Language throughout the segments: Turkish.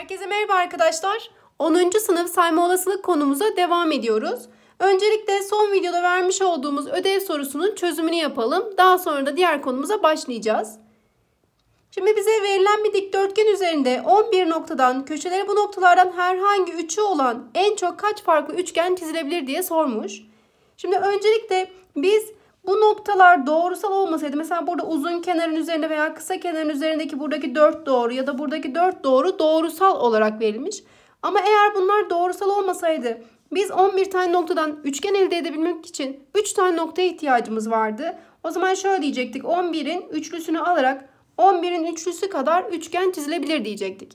Herkese merhaba arkadaşlar. 10. sınıf sayma olasılık konumuza devam ediyoruz. Öncelikle son videoda vermiş olduğumuz ödev sorusunun çözümünü yapalım. Daha sonra da diğer konumuza başlayacağız. Şimdi bize verilen bir dikdörtgen üzerinde 11 noktadan köşeleri bu noktalardan herhangi üçü olan en çok kaç farklı üçgen çizilebilir diye sormuş. Şimdi öncelikle biz bu noktalar doğrusal olmasaydı mesela burada uzun kenarın üzerinde veya kısa kenarın üzerindeki buradaki 4 doğru ya da buradaki 4 doğru doğrusal olarak verilmiş. Ama eğer bunlar doğrusal olmasaydı biz 11 tane noktadan üçgen elde edebilmek için 3 tane noktaya ihtiyacımız vardı. O zaman şöyle diyecektik 11'in üçlüsünü alarak 11'in üçlüsü kadar üçgen çizilebilir diyecektik.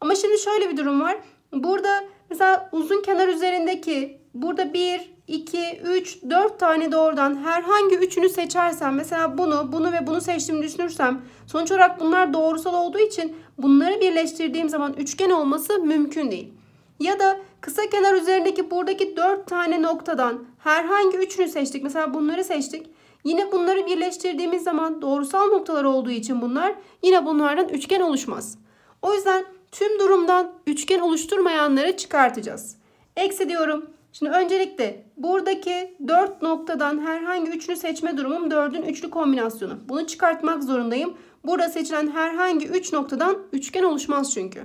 Ama şimdi şöyle bir durum var. Burada Mesela uzun kenar üzerindeki burada 1, 2, 3, 4 tane doğrudan herhangi üçünü seçersem mesela bunu, bunu ve bunu seçtim düşünürsem sonuç olarak bunlar doğrusal olduğu için bunları birleştirdiğim zaman üçgen olması mümkün değil. Ya da kısa kenar üzerindeki buradaki 4 tane noktadan herhangi üçünü seçtik. Mesela bunları seçtik. Yine bunları birleştirdiğimiz zaman doğrusal noktalar olduğu için bunlar yine bunlardan üçgen oluşmaz. O yüzden Tüm durumdan üçgen oluşturmayanları çıkartacağız. Eksi diyorum. Şimdi öncelikle buradaki 4 noktadan herhangi üçünü seçme durumum 4'ün üçlü kombinasyonu. Bunu çıkartmak zorundayım. Burada seçilen herhangi 3 noktadan üçgen oluşmaz çünkü.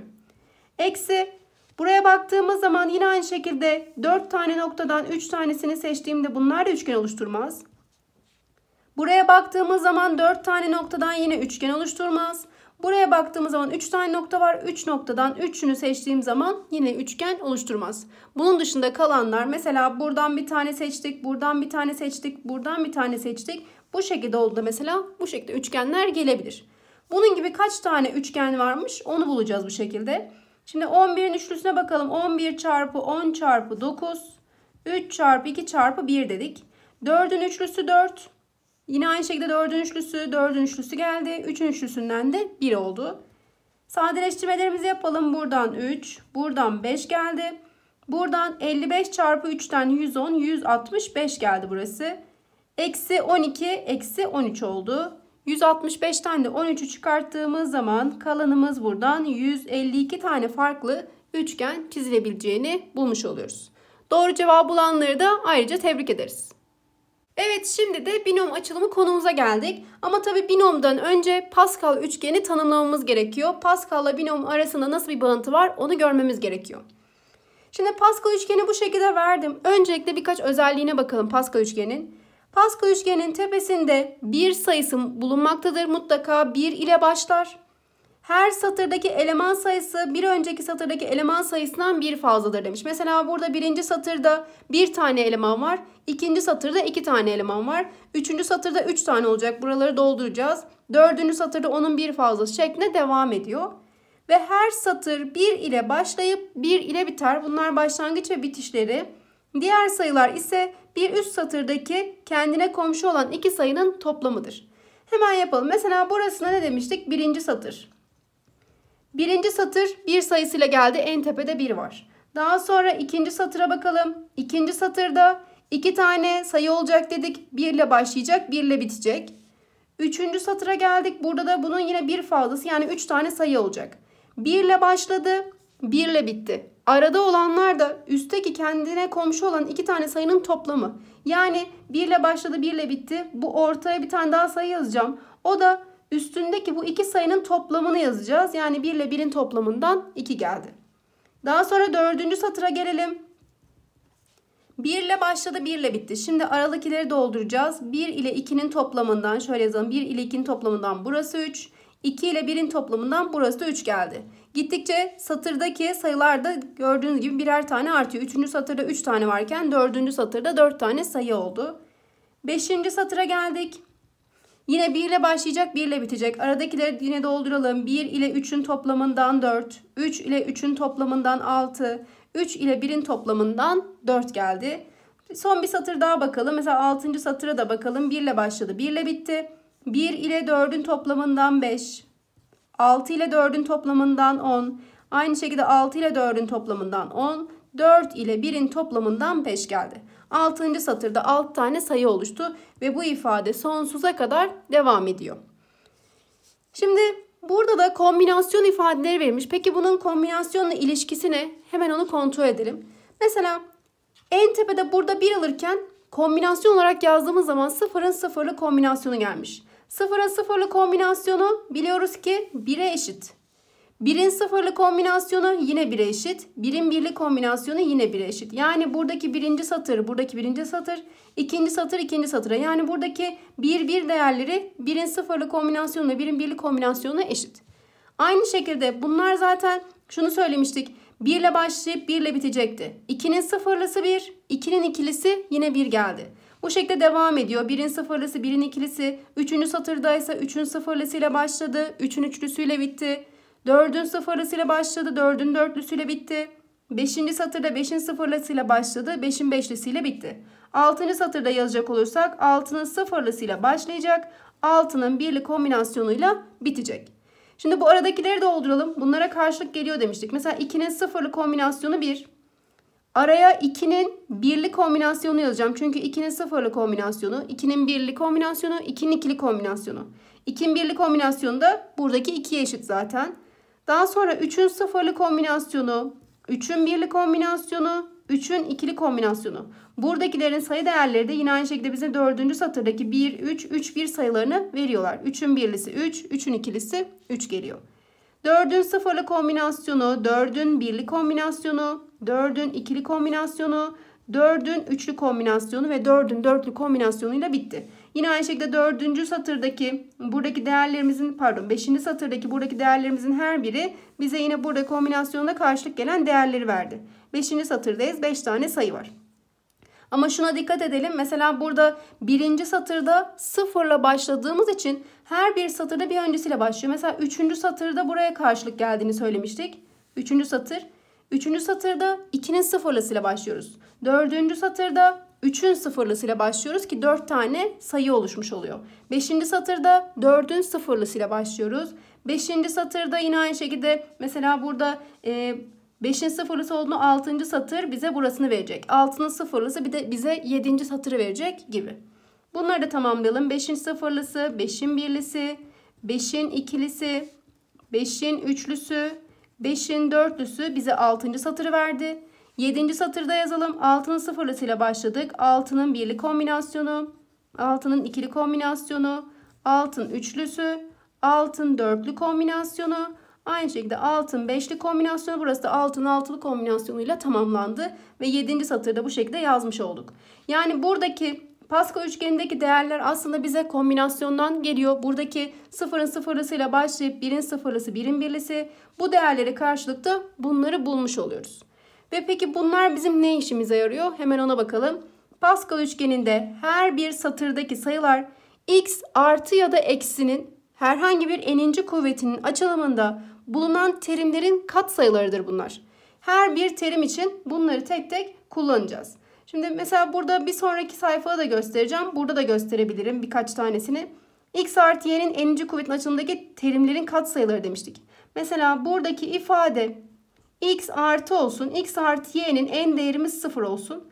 Eksi buraya baktığımız zaman yine aynı şekilde 4 tane noktadan 3 tanesini seçtiğimde bunlar da üçgen oluşturmaz. Buraya baktığımız zaman 4 tane noktadan yine üçgen oluşturmaz. Buraya baktığımız zaman 3 tane nokta var. 3 noktadan 3'ünü seçtiğim zaman yine üçgen oluşturmaz. Bunun dışında kalanlar mesela buradan bir tane seçtik, buradan bir tane seçtik, buradan bir tane seçtik. Bu şekilde oldu mesela bu şekilde üçgenler gelebilir. Bunun gibi kaç tane üçgen varmış onu bulacağız bu şekilde. Şimdi 11'in üçlüsüne bakalım. 11 çarpı 10 çarpı 9, 3 çarpı 2 çarpı 1 dedik. 4'ün üçlüsü 4, Yine aynı şekilde 4'ün üçlüsü, 4'ün üçlüsü geldi. 3'ün üçlüsünden de 1 oldu. Sadeleştirmelerimizi yapalım. Buradan 3, buradan 5 geldi. Buradan 55 çarpı 3'ten 110, 165 geldi burası. Eksi 12, eksi 13 oldu. 165'ten de 13'ü çıkarttığımız zaman kalanımız buradan 152 tane farklı üçgen çizilebileceğini bulmuş oluyoruz. Doğru cevabı bulanları da ayrıca tebrik ederiz. Evet şimdi de binom açılımı konumuza geldik. Ama tabi binomdan önce Pascal üçgeni tanımlamamız gerekiyor. Pascal ile binom arasında nasıl bir bağıntı var onu görmemiz gerekiyor. Şimdi Pascal üçgeni bu şekilde verdim. Öncelikle birkaç özelliğine bakalım Pascal üçgenin. Pascal üçgenin tepesinde bir sayısı bulunmaktadır. Mutlaka 1 ile başlar. Her satırdaki eleman sayısı bir önceki satırdaki eleman sayısından bir fazladır demiş. Mesela burada birinci satırda bir tane eleman var. ikinci satırda iki tane eleman var. Üçüncü satırda üç tane olacak. Buraları dolduracağız. Dördüncü satırda onun bir fazlası şeklinde devam ediyor. Ve her satır bir ile başlayıp bir ile biter. Bunlar başlangıç ve bitişleri. Diğer sayılar ise bir üst satırdaki kendine komşu olan iki sayının toplamıdır. Hemen yapalım. Mesela burasına ne demiştik? Birinci satır. Birinci satır bir sayısıyla geldi. En tepede bir var. Daha sonra ikinci satıra bakalım. İkinci satırda iki tane sayı olacak dedik. Bir ile başlayacak, bir ile bitecek. Üçüncü satıra geldik. Burada da bunun yine bir fazlası yani üç tane sayı olacak. Bir ile başladı, bir ile bitti. Arada olanlar da üstteki kendine komşu olan iki tane sayının toplamı. Yani 1 ile başladı 1 ile bitti. Bu ortaya bir tane daha sayı yazacağım. O da üstündeki bu iki sayının toplamını yazacağız. Yani 1 ile 1'in toplamından 2 geldi. Daha sonra dördüncü satıra gelelim. 1 ile başladı 1 ile bitti. Şimdi aralıkları dolduracağız. 1 ile 2'nin toplamından şöyle yazalım. 1 ile 2'nin toplamından burası 3. 2 ile 1'in toplamından burası da 3 geldi. Gittikçe satırdaki sayılar da gördüğünüz gibi birer tane artıyor. Üçüncü satırda 3 tane varken dördüncü satırda 4 tane sayı oldu. Beşinci satıra geldik. Yine 1 ile başlayacak 1 ile bitecek. Aradakileri yine dolduralım. 1 ile 3'ün toplamından 4. 3 ile 3'ün toplamından 6. 3 ile 1'in toplamından 4 geldi. Son bir satır daha bakalım. Mesela 6. satıra da bakalım. 1 ile başladı. 1 ile bitti. 1 ile 4'ün toplamından 5. 6 ile 4'ün toplamından 10. Aynı şekilde 6 ile 4'ün toplamından 10. 4 ile 1'in toplamından 5 geldi. 6. satırda 6 tane sayı oluştu ve bu ifade sonsuza kadar devam ediyor. Şimdi burada da kombinasyon ifadeleri verilmiş. Peki bunun kombinasyonla ilişkisi ne? Hemen onu kontrol edelim. Mesela en tepede burada 1 alırken kombinasyon olarak yazdığımız zaman 0'ın 0'lı kombinasyonu gelmiş. 0'ın 0'lı kombinasyonu biliyoruz ki 1'e eşit. 1'in sıfırlı kombinasyonu yine 1'e eşit. 1'in birli kombinasyonu yine 1'e eşit. Yani buradaki birinci satır, buradaki birinci satır, ikinci satır, ikinci satıra. Yani buradaki 1, 1 değerleri 1'in sıfırlı kombinasyonu ve 1'in birli kombinasyonu eşit. Aynı şekilde bunlar zaten şunu söylemiştik. 1 ile başlayıp 1 ile bitecekti. 2'nin sıfırlısı 1, 2'nin ikilisi yine 1 geldi. Bu şekilde devam ediyor. 1'in sıfırlısı, 1'in ikilisi. 3. satırdaysa 3'ün sıfırlısıyla başladı, 3'ün üçlüsüyle bitti. 4'ün sıfırlısıyla başladı. 4'ün dörtlüsüyle bitti. 5. satırda 5'in sıfırlısıyla başladı. 5'in beşlisiyle bitti. 6. satırda yazacak olursak 6'nın sıfırlısıyla başlayacak. 6'nın birli kombinasyonuyla bitecek. Şimdi bu aradakileri dolduralım. Bunlara karşılık geliyor demiştik. Mesela 2'nin sıfırlı kombinasyonu 1. Araya 2'nin birli kombinasyonu yazacağım. Çünkü 2'nin sıfırlı kombinasyonu, 2'nin birli kombinasyonu, 2'nin ikili kombinasyonu. 2'nin birli kombinasyonu da buradaki 2'ye eşit zaten. Daha sonra 3'ün sıfırlı kombinasyonu, 3'ün birli kombinasyonu, 3'ün ikili kombinasyonu. Buradakilerin sayı değerleri de yine aynı şekilde bize 4. satırdaki 1, 3, 3, 1 sayılarını veriyorlar. 3'ün birlisi 3, 3'ün ikilisi 3 geliyor. 4'ün sıfırlı kombinasyonu, 4'ün birli kombinasyonu, 4'ün ikili kombinasyonu, 4'ün üçlü kombinasyonu ve 4'ün dörtlü kombinasyonuyla bitti. Yine aynı şekilde dördüncü satırdaki buradaki değerlerimizin pardon beşinci satırdaki buradaki değerlerimizin her biri bize yine burada kombinasyonda karşılık gelen değerleri verdi. Beşinci satırdayız. Beş tane sayı var. Ama şuna dikkat edelim. Mesela burada birinci satırda sıfırla başladığımız için her bir satırda bir öncesiyle başlıyor. Mesela üçüncü satırda buraya karşılık geldiğini söylemiştik. Üçüncü satır. Üçüncü satırda ikinin sıfırlasıyla başlıyoruz. Dördüncü satırda 3'ün sıfırlısıyla başlıyoruz ki 4 tane sayı oluşmuş oluyor. 5. satırda 4'ün sıfırlısıyla başlıyoruz. 5. satırda yine aynı şekilde mesela burada e, sıfırlısı olduğunu 6. satır bize burasını verecek. 6'nın sıfırlısı bir de bize 7. satırı verecek gibi. Bunları da tamamlayalım. 5'in sıfırlısı, 5'in birlisi, 5'in ikilisi, 5'in üçlüsü, 5'in dörtlüsü bize 6. satırı verdi. 7. satırda yazalım. 6'nın sıfırlısıyla başladık. Altının birli kombinasyonu, altının ikili kombinasyonu, altın üçlüsü, altın dörtlü kombinasyonu, aynı şekilde altın beşli kombinasyonu, burası da altın altılı kombinasyonuyla tamamlandı ve 7. satırda bu şekilde yazmış olduk. Yani buradaki Pascal üçgenindeki değerler aslında bize kombinasyondan geliyor. Buradaki sıfırın sıfırlısıyla başlayıp birin sıfırlısı birin birlisi bu değerleri karşılıkta bunları bulmuş oluyoruz. Ve peki bunlar bizim ne işimize yarıyor? Hemen ona bakalım. Pascal üçgeninde her bir satırdaki sayılar x artı ya da eksinin herhangi bir eninci kuvvetinin açılımında bulunan terimlerin kat sayılarıdır bunlar. Her bir terim için bunları tek tek kullanacağız. Şimdi mesela burada bir sonraki sayfada da göstereceğim. Burada da gösterebilirim birkaç tanesini. X artı y'nin eninci kuvvetin açılımındaki terimlerin kat sayıları demiştik. Mesela buradaki ifade x artı olsun. x artı y'nin en değerimiz 0 olsun.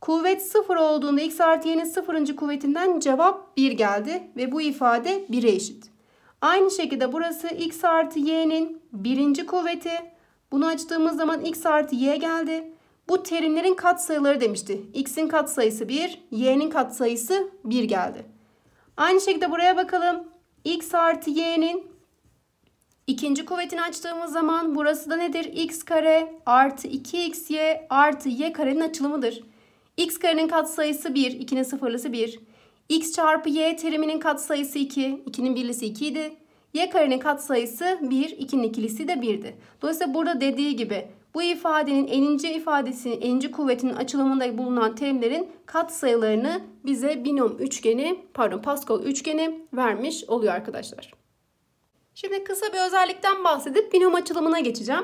Kuvvet 0 olduğunda x artı y'nin 0. kuvvetinden cevap 1 geldi ve bu ifade 1'e eşit. Aynı şekilde burası x artı y'nin 1. kuvveti. Bunu açtığımız zaman x artı y geldi. Bu terimlerin katsayıları demişti. x'in katsayısı 1, y'nin katsayısı 1 geldi. Aynı şekilde buraya bakalım. x artı y'nin İkinci kuvvetini açtığımız zaman burası da nedir? x kare artı 2xy artı y karenin açılımıdır. x karenin katsayısı 1, 2'nin sıfırlısı 1. x çarpı y teriminin katsayısı 2, 2'nin birlisi 2 idi. y karenin katsayısı 1, 2'nin ikilisi de 1'di. Dolayısıyla burada dediği gibi bu ifadenin enince ifadesinin enince kuvvetinin açılımında bulunan terimlerin katsayılarını bize binom üçgeni pardon Pascal üçgeni vermiş oluyor arkadaşlar. Şimdi kısa bir özellikten bahsedip binom açılımına geçeceğim.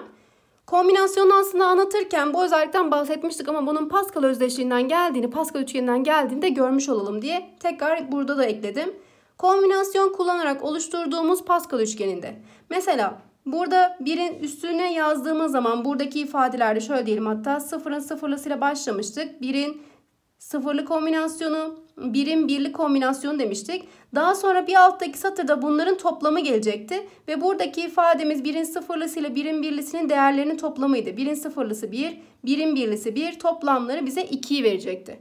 Kombinasyonu aslında anlatırken bu özellikten bahsetmiştik ama bunun Pascal özdeşliğinden geldiğini, Pascal üçgeninden geldiğini de görmüş olalım diye tekrar burada da ekledim. Kombinasyon kullanarak oluşturduğumuz Pascal üçgeninde. Mesela burada birin üstüne yazdığımız zaman buradaki ifadelerde şöyle diyelim hatta sıfırın sıfırlısıyla başlamıştık. Birin sıfırlı kombinasyonu, birim birli kombinasyonu demiştik. Daha sonra bir alttaki satırda bunların toplamı gelecekti. Ve buradaki ifademiz birin sıfırlısı ile birin birlisinin değerlerinin toplamıydı. Birin sıfırlısı 1, bir, birin birlisi 1 bir, toplamları bize 2'yi verecekti.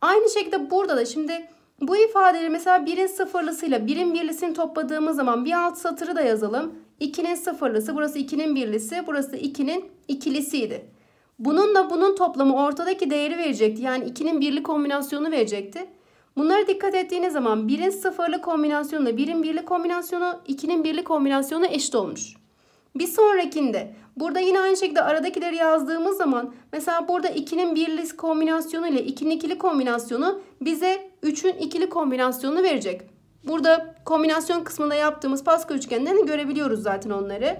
Aynı şekilde burada da şimdi bu ifadeleri mesela birin sıfırlısıyla birin birlisini topladığımız zaman bir alt satırı da yazalım. 2'nin sıfırlısı, burası 2'nin birlisi, burası 2'nin ikilisiydi. Bununla bunun toplamı ortadaki değeri verecekti. Yani ikinin birli kombinasyonu verecekti. Bunlara dikkat ettiğiniz zaman birin sıfırlı kombinasyonla birin birli kombinasyonu ikinin birli kombinasyonu eşit olmuş. Bir sonrakinde burada yine aynı şekilde aradakileri yazdığımız zaman mesela burada ikinin birli kombinasyonu ile ikinin ikili kombinasyonu bize üçün ikili kombinasyonu verecek. Burada kombinasyon kısmında yaptığımız Pascal üçgenlerini görebiliyoruz zaten onları.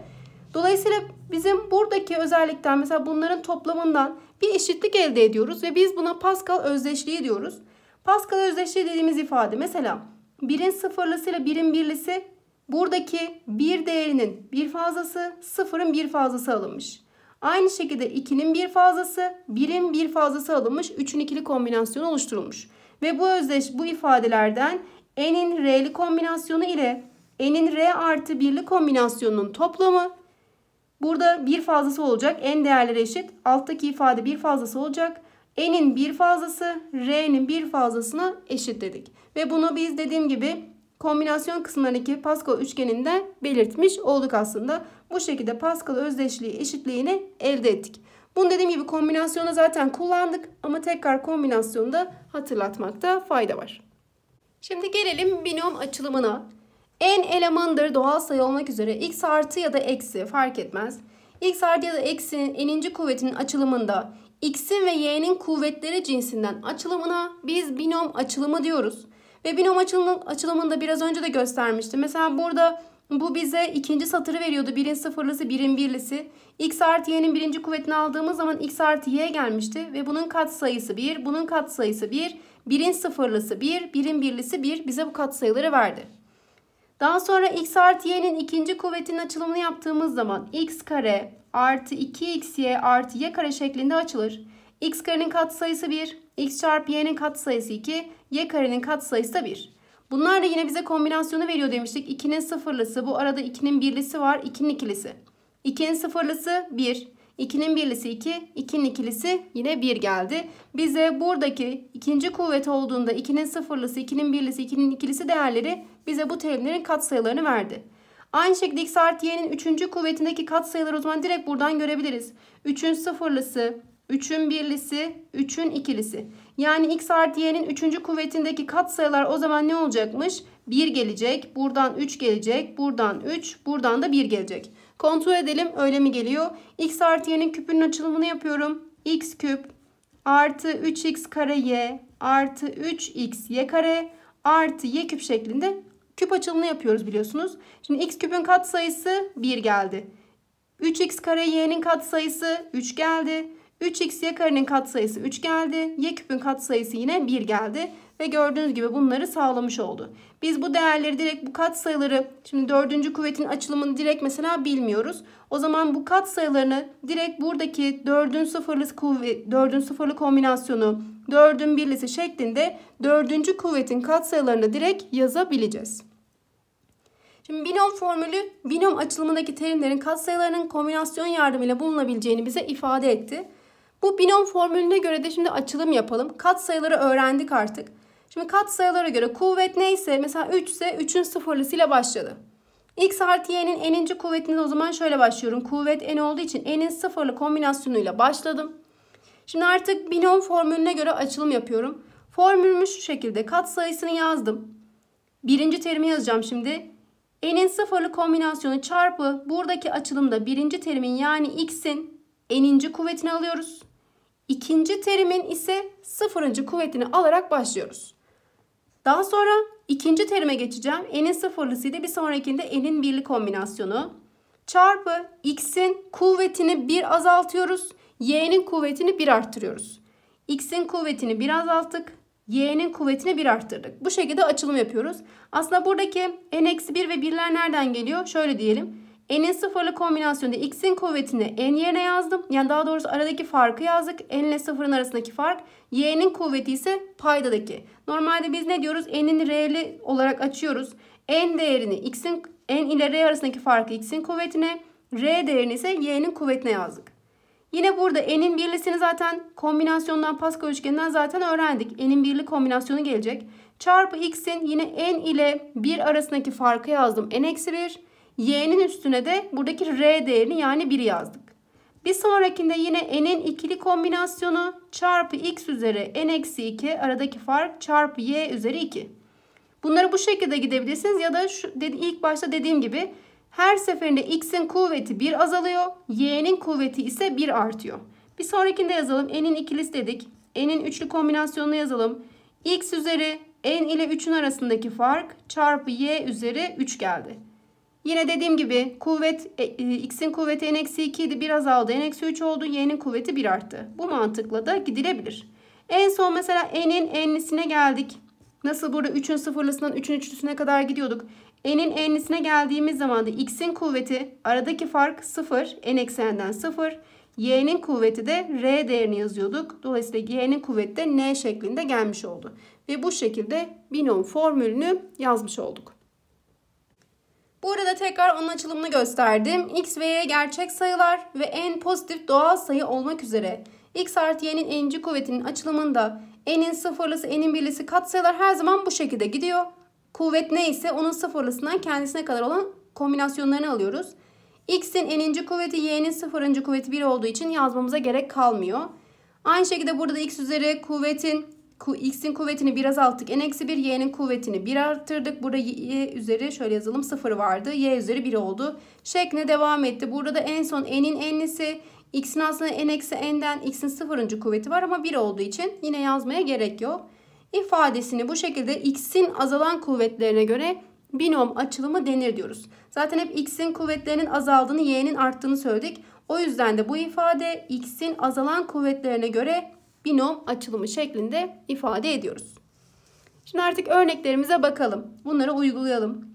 Dolayısıyla bizim buradaki özellikten mesela bunların toplamından bir eşitlik elde ediyoruz ve biz buna Pascal özdeşliği diyoruz. Pascal özdeşliği dediğimiz ifade mesela birin sıfırlısıyla birin birlisi buradaki bir değerinin bir fazlası sıfırın bir fazlası alınmış. Aynı şekilde 2'nin bir fazlası 1'in bir fazlası alınmış 3'ün ikili kombinasyonu oluşturulmuş. Ve bu özdeş bu ifadelerden n'in r'li kombinasyonu ile n'in r artı 1'li kombinasyonunun toplamı Burada bir fazlası olacak. En değerleri eşit. Alttaki ifade bir fazlası olacak. N'in bir fazlası R'nin bir fazlasına eşit dedik. Ve bunu biz dediğim gibi kombinasyon kısımlarındaki Pascal üçgeninde belirtmiş olduk aslında. Bu şekilde Pascal özdeşliği eşitliğini elde ettik. Bunu dediğim gibi kombinasyonu zaten kullandık ama tekrar kombinasyonu da hatırlatmakta fayda var. Şimdi gelelim binom açılımına n elemandır doğal sayı olmak üzere x artı ya da eksi fark etmez. x artı ya da eksinin n'inci kuvvetinin açılımında x'in ve y'nin kuvvetleri cinsinden açılımına biz binom açılımı diyoruz. Ve binom açılımı, açılımında biraz önce de göstermiştim. Mesela burada bu bize ikinci satırı veriyordu. Birin sıfırlısı, birin birlisi. X artı y'nin birinci kuvvetini aldığımız zaman x artı y gelmişti. Ve bunun katsayısı 1, bunun katsayısı 1, birin sıfırlısı 1, birin birlisi 1 bize bu katsayıları verdi. Daha sonra x artı y'nin ikinci kuvvetinin açılımını yaptığımız zaman x kare artı 2xy artı y kare şeklinde açılır. x karenin katsayısı 1, x çarpı y'nin katsayısı 2, y karenin katsayısı da 1. Bunlar da yine bize kombinasyonu veriyor demiştik. 2'nin sıfırlısı bu arada 2'nin birlisi var 2'nin ikilisi. 2'nin sıfırlısı 1, 2'nin birlisi 2, 2'nin ikilisi yine 1 geldi. Bize buradaki ikinci kuvvet olduğunda 2'nin sıfırlısı, 2'nin birlisi, 2'nin ikilisi değerleri bize bu terimlerin katsayılarını verdi. Aynı şekilde x artı y'nin 3. kuvvetindeki katsayıları o zaman direkt buradan görebiliriz. 3'ün sıfırlısı, 3'ün birlisi, 3'ün ikilisi. Yani x artı y'nin 3. kuvvetindeki katsayılar o zaman ne olacakmış? 1 gelecek, buradan 3 gelecek, buradan 3, buradan da 1 gelecek. Kontrol edelim öyle mi geliyor? X artı y'nin küpünün açılımını yapıyorum. X küp artı 3x kare y artı 3x y kare artı y küp şeklinde küp açılımını yapıyoruz biliyorsunuz. Şimdi x küpün kat sayısı 1 geldi. 3x kare y'nin kat sayısı 3 geldi. 3x y karenin kat sayısı 3 geldi. Y küpün kat sayısı yine 1 geldi ve gördüğünüz gibi bunları sağlamış oldu. Biz bu değerleri direkt bu kat sayıları şimdi dördüncü kuvvetin açılımını direkt mesela bilmiyoruz. O zaman bu kat sayılarını direkt buradaki dördün sıfırlı kuvvet, dördün sıfırlı kombinasyonu, dördün birlisi şeklinde dördüncü kuvvetin kat sayılarını direkt yazabileceğiz. Şimdi binom formülü binom açılımındaki terimlerin katsayılarının kombinasyon yardımıyla bulunabileceğini bize ifade etti. Bu binom formülüne göre de şimdi açılım yapalım. Katsayıları öğrendik artık. Şimdi kat sayılara göre kuvvet neyse mesela 3 ise 3'ün sıfırlısıyla başladı. X artı y'nin n'inci kuvvetini o zaman şöyle başlıyorum. Kuvvet n olduğu için n'in sıfırlı kombinasyonuyla başladım. Şimdi artık binom formülüne göre açılım yapıyorum. Formülümü şu şekilde kat sayısını yazdım. Birinci terimi yazacağım şimdi. n'in sıfırlı kombinasyonu çarpı buradaki açılımda birinci terimin yani x'in n'inci kuvvetini alıyoruz. İkinci terimin ise sıfırıncı kuvvetini alarak başlıyoruz. Daha sonra ikinci terime geçeceğim. N'in sıfırlısıydı. Bir sonrakinde N'in birli kombinasyonu. Çarpı X'in kuvvetini bir azaltıyoruz. Y'nin kuvvetini bir arttırıyoruz. X'in kuvvetini bir azalttık. Y'nin kuvvetini bir arttırdık. Bu şekilde açılım yapıyoruz. Aslında buradaki N-1 ve 1'ler nereden geliyor? Şöyle diyelim n'in sıfırlı kombinasyonda x'in kuvvetini n yerine yazdım. Yani daha doğrusu aradaki farkı yazdık. n ile sıfırın arasındaki fark. y'nin kuvveti ise paydadaki. Normalde biz ne diyoruz? n'in r'li olarak açıyoruz. n değerini x'in n ile r arasındaki farkı x'in kuvvetine, r değerini ise y'nin kuvvetine yazdık. Yine burada n'in birlisini zaten kombinasyondan Pascal üçgeninden zaten öğrendik. n'in birli kombinasyonu gelecek. Çarpı x'in yine n ile 1 arasındaki farkı yazdım. n eksi 1 y'nin üstüne de buradaki r değerini yani 1 yazdık. Bir sonrakinde yine n'in ikili kombinasyonu çarpı x üzeri n eksi 2 aradaki fark çarpı y üzeri 2. Bunları bu şekilde gidebilirsiniz ya da şu, dedi, ilk başta dediğim gibi her seferinde x'in kuvveti 1 azalıyor. Y'nin kuvveti ise 1 artıyor. Bir sonrakinde yazalım. N'in ikilisi dedik. N'in üçlü kombinasyonunu yazalım. x üzeri n ile 3'ün arasındaki fark çarpı y üzeri 3 geldi. Yine dediğim gibi kuvvet e, e, x'in kuvveti n eksi 2 idi. Bir azaldı. n eksi 3 oldu. y'nin kuvveti 1 arttı. Bu mantıkla da gidilebilir. En son mesela n'in enlisine geldik. Nasıl burada 3'ün sıfırlısından 3'ün üçlüsüne kadar gidiyorduk. n'in enlisine geldiğimiz zaman da x'in kuvveti aradaki fark 0. n eksenden 0. y'nin kuvveti de r değerini yazıyorduk. Dolayısıyla y'nin kuvveti de n şeklinde gelmiş oldu. Ve bu şekilde binom formülünü yazmış olduk. Bu arada tekrar onun açılımını gösterdim. X ve Y gerçek sayılar ve en pozitif doğal sayı olmak üzere. X artı Y'nin n'inci kuvvetinin açılımında n'in sıfırlısı n'in birlisi katsayılar her zaman bu şekilde gidiyor. Kuvvet neyse onun sıfırlısından kendisine kadar olan kombinasyonlarını alıyoruz. X'in n'inci kuvveti Y'nin sıfırıncı kuvveti 1 olduğu için yazmamıza gerek kalmıyor. Aynı şekilde burada X üzeri kuvvetin x'in kuvvetini 1 azalttık. n eksi 1 y'nin kuvvetini 1 arttırdık. Burada y üzeri şöyle yazalım 0 vardı. y üzeri 1 oldu. Şekle devam etti. Burada da en son n'in n'lisi x'in aslında n eksi n'den x'in 0. kuvveti var ama 1 olduğu için yine yazmaya gerek yok. İfadesini bu şekilde x'in azalan kuvvetlerine göre binom açılımı denir diyoruz. Zaten hep x'in kuvvetlerinin azaldığını y'nin arttığını söyledik. O yüzden de bu ifade x'in azalan kuvvetlerine göre binom açılımı şeklinde ifade ediyoruz. Şimdi artık örneklerimize bakalım. Bunları uygulayalım.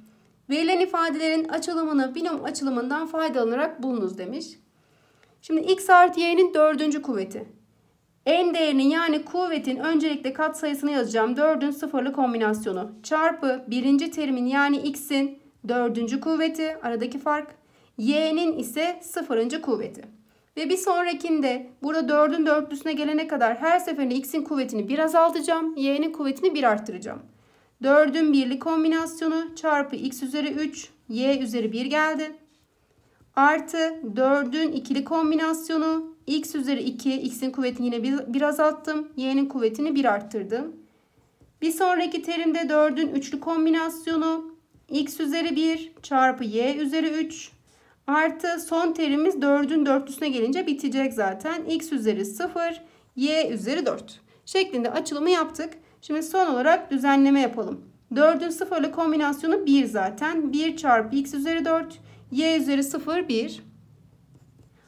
Verilen ifadelerin açılımını binom açılımından faydalanarak bulunuz demiş. Şimdi x artı y'nin dördüncü kuvveti. En değerinin yani kuvvetin öncelikle katsayısını yazacağım. 4'ün sıfırlı kombinasyonu çarpı birinci terimin yani x'in dördüncü kuvveti aradaki fark. y'nin ise sıfırıncı kuvveti. Ve bir sonrakinde burada 4'ün dörtlüsüne gelene kadar her seferinde x'in kuvvetini bir azaltacağım. Y'nin kuvvetini bir arttıracağım. 4'ün birli kombinasyonu çarpı x üzeri 3 y üzeri 1 geldi. Artı 4'ün ikili kombinasyonu x üzeri 2 x'in kuvvetini yine bir, bir azalttım. Y'nin kuvvetini bir arttırdım. Bir sonraki terimde 4'ün üçlü kombinasyonu x üzeri 1 çarpı y üzeri 3 Artı son terimiz 4'ün dörtlüsüne gelince bitecek zaten. X üzeri 0, Y üzeri 4 şeklinde açılımı yaptık. Şimdi son olarak düzenleme yapalım. 4'ün 0 ile kombinasyonu 1 zaten. 1 çarpı x üzeri 4, y üzeri 0, 1.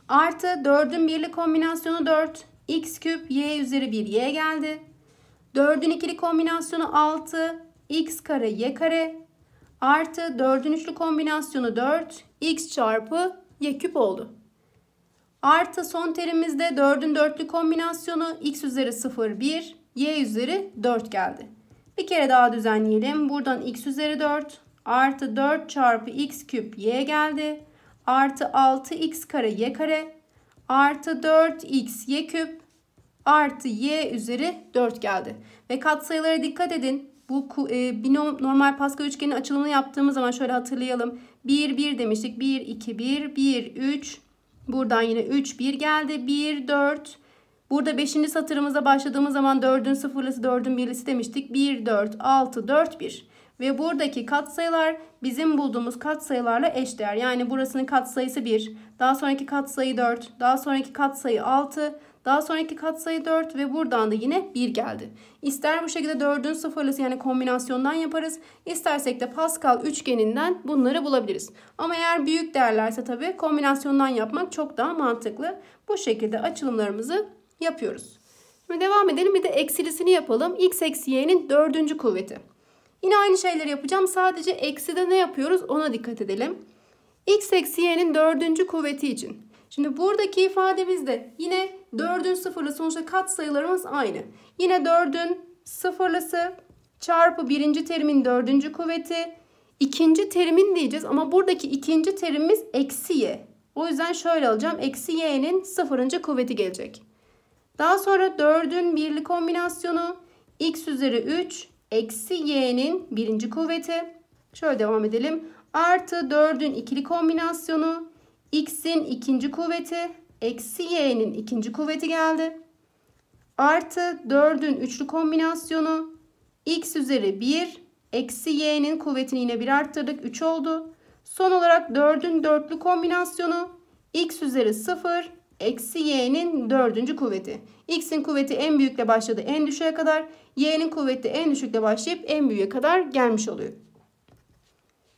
Artı 4'ün 1 ile kombinasyonu 4, x küp, y üzeri 1, y geldi. 4'ün ikili kombinasyonu 6, x kare, y kare artı 4'ün üçlü kombinasyonu 4 x çarpı y küp oldu. Artı son terimizde 4'ün dörtlü kombinasyonu x üzeri 0 1 y üzeri 4 geldi. Bir kere daha düzenleyelim. Buradan x üzeri 4 artı 4 çarpı x küp y geldi. Artı 6x kare y kare artı 4x y küp artı y üzeri 4 geldi. Ve katsayılara dikkat edin. Bu e, binom normal Pascal üçgenin açılımını yaptığımız zaman şöyle hatırlayalım. 1 1 demiştik. 1 2 1 1 3 buradan yine 3 1 geldi. 1 4 Burada 5. satırımıza başladığımız zaman 4'ün sıfırlısı 4'ün birlisi demiştik. 1 4 6 4 1 ve buradaki katsayılar bizim bulduğumuz katsayılarla eşdeğer. Yani burasının katsayısı 1, daha sonraki katsayı 4, daha sonraki katsayı 6, daha sonraki katsayı 4 ve buradan da yine 1 geldi. İster bu şekilde 4'ün sıfırlısı yani kombinasyondan yaparız. İstersek de Pascal üçgeninden bunları bulabiliriz. Ama eğer büyük değerlerse tabii kombinasyondan yapmak çok daha mantıklı. Bu şekilde açılımlarımızı yapıyoruz. Şimdi devam edelim bir de eksilisini yapalım. x eksi y'nin dördüncü kuvveti. Yine aynı şeyleri yapacağım. Sadece eksi de ne yapıyoruz ona dikkat edelim. x eksi y'nin dördüncü kuvveti için. Şimdi buradaki ifademizde yine 4'ün sıfırlı sonuçta kat sayılarımız aynı. Yine 4'ün sıfırlısı çarpı birinci terimin dördüncü kuvveti. ikinci terimin diyeceğiz ama buradaki ikinci terimimiz eksi y. O yüzden şöyle alacağım. Eksi y'nin sıfırıncı kuvveti gelecek. Daha sonra 4'ün birli kombinasyonu x üzeri 3 eksi y'nin birinci kuvveti. Şöyle devam edelim. Artı 4'ün ikili kombinasyonu x'in ikinci kuvveti eksi y'nin ikinci kuvveti geldi. Artı 4'ün üçlü kombinasyonu x üzeri 1 eksi y'nin kuvvetini yine 1 arttırdık 3 oldu. Son olarak 4'ün dörtlü kombinasyonu x üzeri 0 eksi y'nin dördüncü kuvveti. x'in kuvveti en büyükle başladı en düşüğe kadar. y'nin kuvveti en düşükle başlayıp en büyüğe kadar gelmiş oluyor.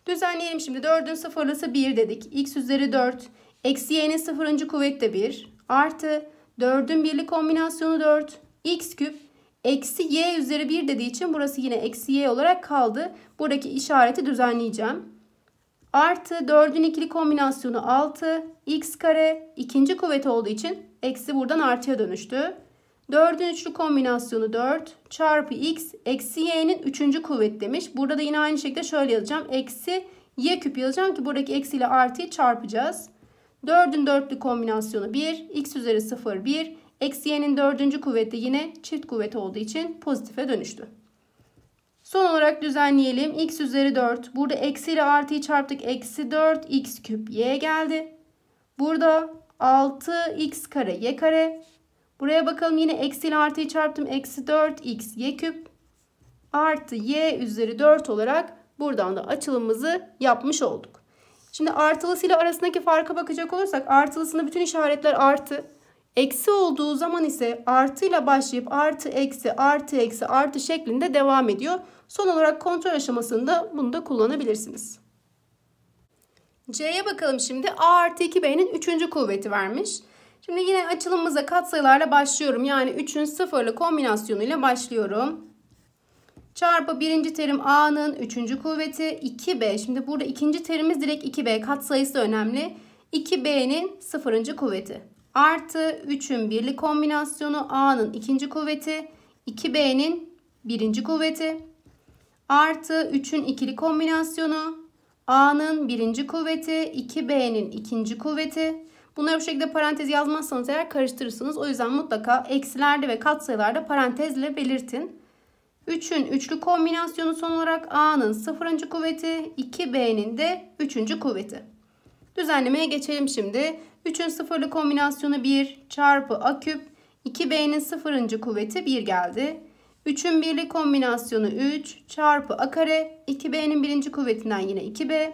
Düzenleyelim şimdi 4'ün sıfırlısı 1 dedik. x üzeri 4 Eksi y'nin sıfırıncı kuvvet de 1. Artı 4'ün birli kombinasyonu 4. X küp eksi y üzeri 1 dediği için burası yine eksi y olarak kaldı. Buradaki işareti düzenleyeceğim. Artı 4'ün ikili kombinasyonu 6. X kare ikinci kuvvet olduğu için eksi buradan artıya dönüştü. 4'ün üçlü kombinasyonu 4 çarpı x eksi y'nin üçüncü kuvvet demiş. Burada da yine aynı şekilde şöyle yazacağım. Eksi y küp yazacağım ki buradaki eksi ile artıyı çarpacağız. 4'ün dörtlü kombinasyonu 1, x üzeri 0, 1. Eksi y'nin dördüncü kuvveti yine çift kuvvet olduğu için pozitife dönüştü. Son olarak düzenleyelim. x üzeri 4. Burada eksi ile artıyı çarptık. Eksi 4 x küp y geldi. Burada 6 x kare y kare. Buraya bakalım yine eksi ile artıyı çarptım. Eksi 4 x y küp artı y üzeri 4 olarak buradan da açılımımızı yapmış olduk. Şimdi artılısıyla arasındaki farka bakacak olursak artılısında bütün işaretler artı. Eksi olduğu zaman ise artıyla başlayıp artı eksi artı eksi artı şeklinde devam ediyor. Son olarak kontrol aşamasında bunu da kullanabilirsiniz. C'ye bakalım şimdi. A artı 2B'nin 3. kuvveti vermiş. Şimdi yine açılımımıza katsayılarla başlıyorum. Yani 3'ün 0'lı kombinasyonuyla başlıyorum çarpı birinci terim A'nın üçüncü kuvveti 2B. Şimdi burada ikinci terimiz direkt 2B Kat sayısı önemli. 2B'nin sıfırıncı kuvveti artı 3'ün birlik kombinasyonu A'nın ikinci kuvveti 2B'nin birinci kuvveti artı 3'ün ikili kombinasyonu A'nın birinci kuvveti 2B'nin ikinci kuvveti Bunları bu şekilde parantez yazmazsanız eğer karıştırırsınız. O yüzden mutlaka eksilerde ve katsayılarda parantezle belirtin. 3'ün üçlü kombinasyonu son olarak A'nın sıfırıncı kuvveti, 2B'nin de üçüncü kuvveti. Düzenlemeye geçelim şimdi. 3'ün sıfırlı kombinasyonu 1 çarpı A küp, 2B'nin sıfırıncı kuvveti 1 geldi. 3'ün birli kombinasyonu 3 çarpı A kare, 2B'nin birinci kuvvetinden yine 2B.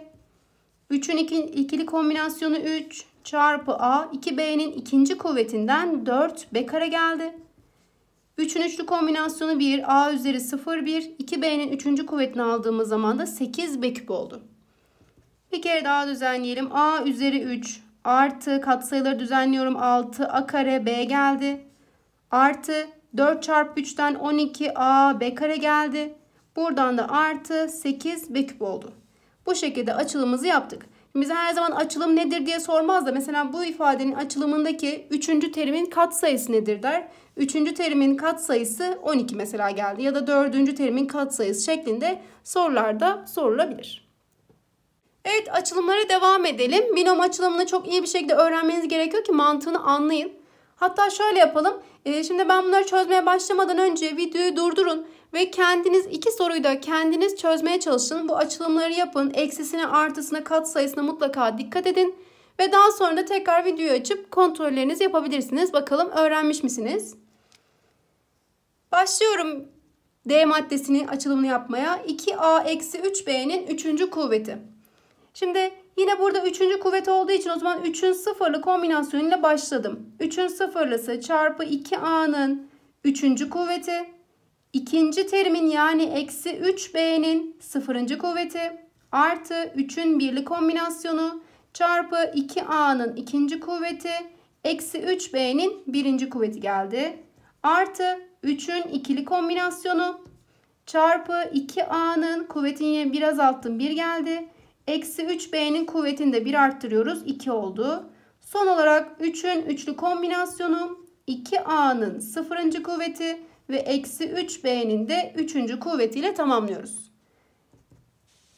3'ün iki, ikili kombinasyonu 3 çarpı A, 2B'nin ikinci kuvvetinden 4B kare geldi. 3'ün üçlü kombinasyonu 1, a üzeri 0, 1. 2b'nin 3. kuvvetini aldığımız zaman da 8b küp oldu. Bir kere daha düzenleyelim. a üzeri 3 artı katsayıları düzenliyorum. 6a kare b geldi. Artı 4 çarpı 3'ten 12a b kare geldi. Buradan da artı 8 b küp oldu. Bu şekilde açılımımızı yaptık bize her zaman açılım nedir diye sormaz da mesela bu ifadenin açılımındaki üçüncü terimin katsayısı nedir der. Üçüncü terimin katsayısı 12 mesela geldi ya da dördüncü terimin katsayısı şeklinde sorularda sorulabilir. Evet açılımlara devam edelim. Binom açılımını çok iyi bir şekilde öğrenmeniz gerekiyor ki mantığını anlayın. Hatta şöyle yapalım. Ee, şimdi ben bunları çözmeye başlamadan önce videoyu durdurun ve kendiniz iki soruyu da kendiniz çözmeye çalışın. Bu açılımları yapın. Eksisine, artısına, kat sayısına mutlaka dikkat edin. Ve daha sonra da tekrar videoyu açıp kontrollerinizi yapabilirsiniz. Bakalım öğrenmiş misiniz? Başlıyorum D maddesini açılımını yapmaya. 2A-3B'nin 3. kuvveti. Şimdi yine burada 3. kuvvet olduğu için o zaman 3'ün sıfırlı kombinasyonuyla başladım. 3'ün sıfırlısı çarpı 2A'nın 3. kuvveti İkinci terimin yani eksi 3b'nin sıfırıncı kuvveti artı 3'ün birli kombinasyonu çarpı 2a'nın ikinci kuvveti eksi 3b'nin birinci kuvveti geldi. Artı 3'ün ikili kombinasyonu çarpı 2a'nın kuvvetini bir azalttım 1 geldi. Eksi 3b'nin kuvvetini de 1 arttırıyoruz 2 oldu. Son olarak 3'ün üçlü kombinasyonu 2a'nın sıfırıncı kuvveti ve eksi 3b'nin de 3. kuvvetiyle tamamlıyoruz.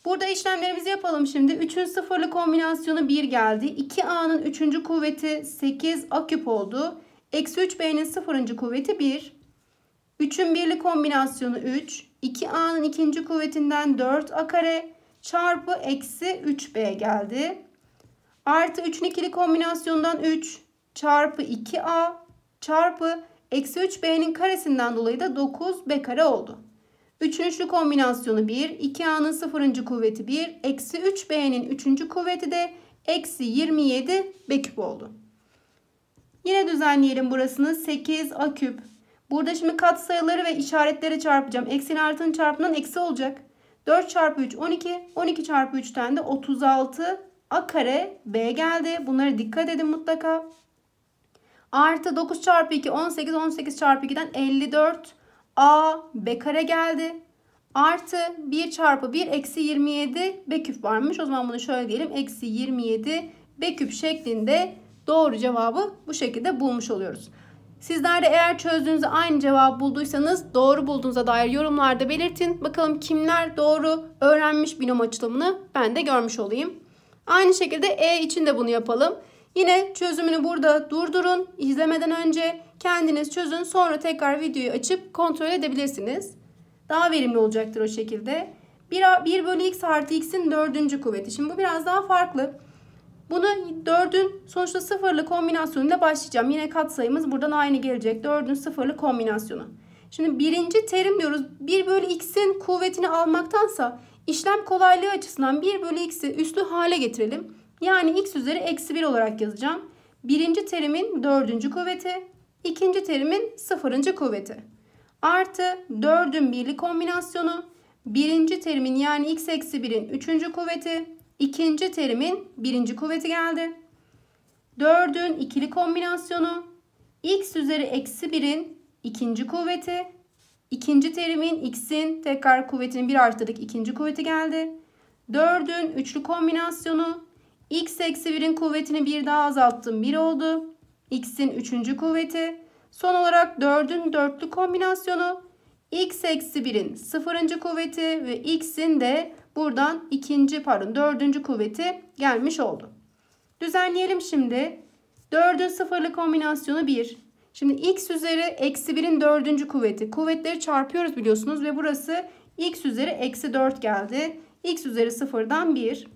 Burada işlemlerimizi yapalım şimdi. 3'ün sıfırlı kombinasyonu 1 geldi. 2a'nın 3. kuvveti 8 a küp oldu. Eksi 3b'nin 0. kuvveti 1. 3'ün birli kombinasyonu 3. 2a'nın ikinci kuvvetinden 4 a kare çarpı eksi 3b geldi. Artı 3'ün ikili kombinasyondan 3 çarpı 2a çarpı Eksi 3b'nin karesinden dolayı da 9b kare oldu. Üçüncü kombinasyonu 1, 2a'nın sıfırıncı kuvveti 1, eksi 3b'nin üçüncü kuvveti de eksi 27 b küp oldu. Yine düzenleyelim burasını 8 a küp. Burada şimdi kat sayıları ve işaretleri çarpacağım. Eksinin artının çarpımından eksi olacak. 4 çarpı 3 12. 12 çarpı 3'ten de 36 a kare b geldi. Bunlara dikkat edin mutlaka. Artı 9 çarpı 2 18. 18 çarpı 2'den 54. A B kare geldi. Artı 1 çarpı 1 eksi 27 B küp varmış. O zaman bunu şöyle diyelim. Eksi 27 B küp şeklinde doğru cevabı bu şekilde bulmuş oluyoruz. Sizler de eğer çözdüğünüzde aynı cevap bulduysanız doğru bulduğunuza dair yorumlarda belirtin. Bakalım kimler doğru öğrenmiş binom açılımını ben de görmüş olayım. Aynı şekilde E için de bunu yapalım. Yine çözümünü burada durdurun. İzlemeden önce kendiniz çözün. Sonra tekrar videoyu açıp kontrol edebilirsiniz. Daha verimli olacaktır o şekilde. 1, 1 bölü x artı x'in dördüncü kuvveti. Şimdi bu biraz daha farklı. Bunu 4'ün sonuçta sıfırlı kombinasyonuyla başlayacağım. Yine katsayımız buradan aynı gelecek. 4'ün sıfırlı kombinasyonu. Şimdi birinci terim diyoruz. 1 bölü x'in kuvvetini almaktansa işlem kolaylığı açısından 1 bölü x'i üslü hale getirelim. Yani x üzeri eksi 1 olarak yazacağım. Birinci terimin dördüncü kuvveti, ikinci terimin sıfırıncı kuvveti. Artı dördün birli kombinasyonu, birinci terimin yani x eksi 1'in üçüncü kuvveti, ikinci terimin birinci kuvveti geldi. dördün ikili kombinasyonu, x üzeri eksi 1'in ikinci kuvveti, ikinci terimin x'in tekrar kuvvetini bir arttırdık ikinci kuvveti geldi. dördün üçlü kombinasyonu X eksi 1'in kuvvetini bir daha azalttım 1 oldu. X'in 3. kuvveti. Son olarak 4'ün dörtlü kombinasyonu. X eksi 1'in 0. kuvveti ve X'in de buradan 2. pardon 4. kuvveti gelmiş oldu. Düzenleyelim şimdi. 4'ün sıfırlı kombinasyonu 1. Şimdi x üzeri eksi 1'in dördüncü kuvveti. Kuvvetleri çarpıyoruz biliyorsunuz ve burası x üzeri eksi 4 geldi. x üzeri sıfırdan 1.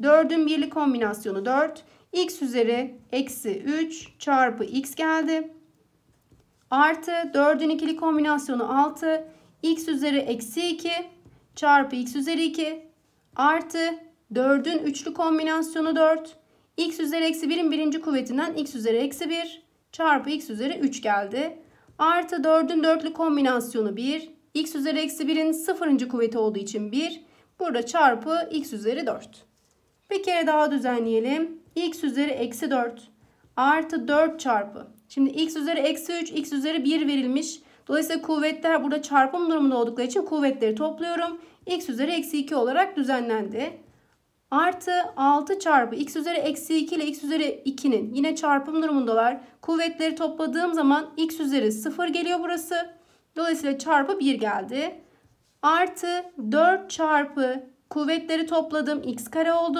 4'ün birlik kombinasyonu 4. x üzeri eksi 3 çarpı x geldi. Artı 4'ün ikili kombinasyonu 6. x üzeri eksi 2 çarpı x üzeri 2. Artı 4'ün üçlü kombinasyonu 4. x üzeri eksi 1'in birinci kuvvetinden x üzeri eksi 1 çarpı x üzeri 3 geldi. Artı 4'ün dörtlü kombinasyonu 1. x üzeri eksi 1'in sıfırıncı kuvveti olduğu için 1. Burada çarpı x üzeri 4. Bir kere daha düzenleyelim. x üzeri eksi 4 artı 4 çarpı. Şimdi x üzeri eksi 3, x üzeri 1 verilmiş. Dolayısıyla kuvvetler burada çarpım durumunda oldukları için kuvvetleri topluyorum. x üzeri eksi 2 olarak düzenlendi. Artı 6 çarpı x üzeri eksi 2 ile x üzeri 2'nin yine çarpım durumundalar. Kuvvetleri topladığım zaman x üzeri 0 geliyor burası. Dolayısıyla çarpı 1 geldi. Artı 4 çarpı Kuvvetleri topladım. X kare oldu.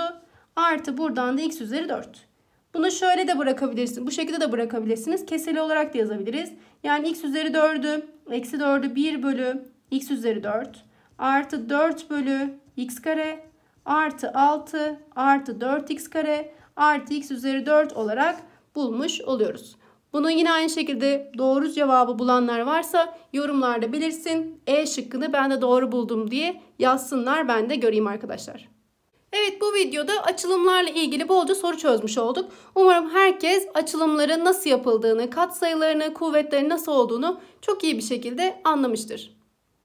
Artı buradan da x üzeri 4. Bunu şöyle de bırakabilirsiniz. Bu şekilde de bırakabilirsiniz. Keseli olarak da yazabiliriz. Yani x üzeri 4'ü eksi 4'ü 1 bölü x üzeri 4 artı 4 bölü x kare artı 6 artı 4x kare artı x üzeri 4 olarak bulmuş oluyoruz. Bunun yine aynı şekilde doğru cevabı bulanlar varsa yorumlarda belirsin. E şıkkını ben de doğru buldum diye yazsınlar ben de göreyim arkadaşlar. Evet bu videoda açılımlarla ilgili bolca soru çözmüş olduk. Umarım herkes açılımların nasıl yapıldığını, katsayılarını, kuvvetlerin nasıl olduğunu çok iyi bir şekilde anlamıştır.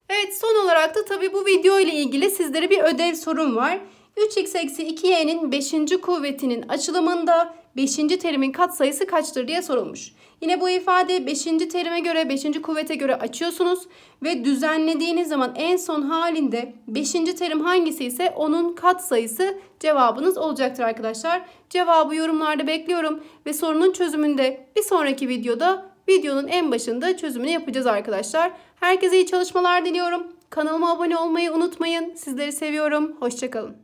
Evet son olarak da tabii bu video ile ilgili sizlere bir ödev sorum var. 3x eksi 2y'nin 5. kuvvetinin açılımında 5. terimin katsayısı kaçtır diye sorulmuş. Yine bu ifade 5. terime göre 5. kuvvete göre açıyorsunuz ve düzenlediğiniz zaman en son halinde 5. terim hangisi ise onun katsayısı cevabınız olacaktır arkadaşlar. Cevabı yorumlarda bekliyorum ve sorunun çözümünde bir sonraki videoda videonun en başında çözümünü yapacağız arkadaşlar. Herkese iyi çalışmalar diliyorum. Kanalıma abone olmayı unutmayın. Sizleri seviyorum. Hoşçakalın.